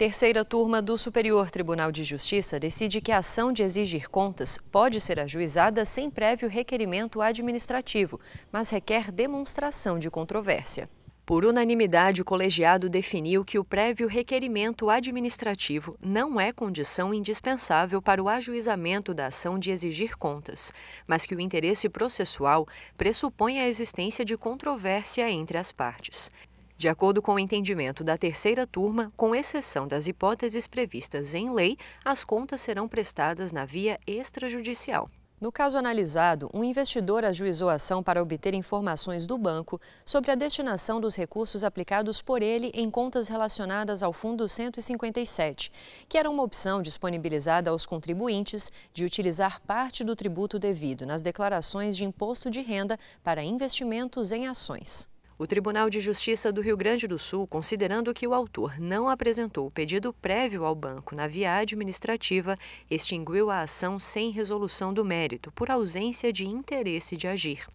Terceira turma do Superior Tribunal de Justiça decide que a ação de exigir contas pode ser ajuizada sem prévio requerimento administrativo, mas requer demonstração de controvérsia. Por unanimidade, o colegiado definiu que o prévio requerimento administrativo não é condição indispensável para o ajuizamento da ação de exigir contas, mas que o interesse processual pressupõe a existência de controvérsia entre as partes. De acordo com o entendimento da terceira turma, com exceção das hipóteses previstas em lei, as contas serão prestadas na via extrajudicial. No caso analisado, um investidor ajuizou a ação para obter informações do banco sobre a destinação dos recursos aplicados por ele em contas relacionadas ao Fundo 157, que era uma opção disponibilizada aos contribuintes de utilizar parte do tributo devido nas declarações de imposto de renda para investimentos em ações. O Tribunal de Justiça do Rio Grande do Sul, considerando que o autor não apresentou pedido prévio ao banco na via administrativa, extinguiu a ação sem resolução do mérito por ausência de interesse de agir.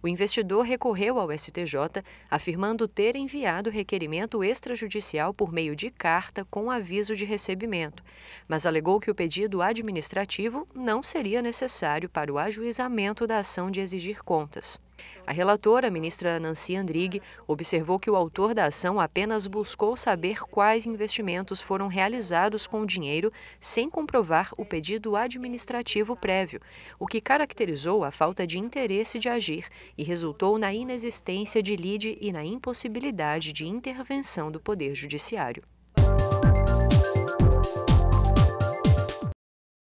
O investidor recorreu ao STJ, afirmando ter enviado requerimento extrajudicial por meio de carta com aviso de recebimento, mas alegou que o pedido administrativo não seria necessário para o ajuizamento da ação de exigir contas. A relatora, a ministra Nancy Andrighi, observou que o autor da ação apenas buscou saber quais investimentos foram realizados com o dinheiro sem comprovar o pedido administrativo prévio, o que caracterizou a falta de interesse de agir e resultou na inexistência de lide e na impossibilidade de intervenção do Poder Judiciário.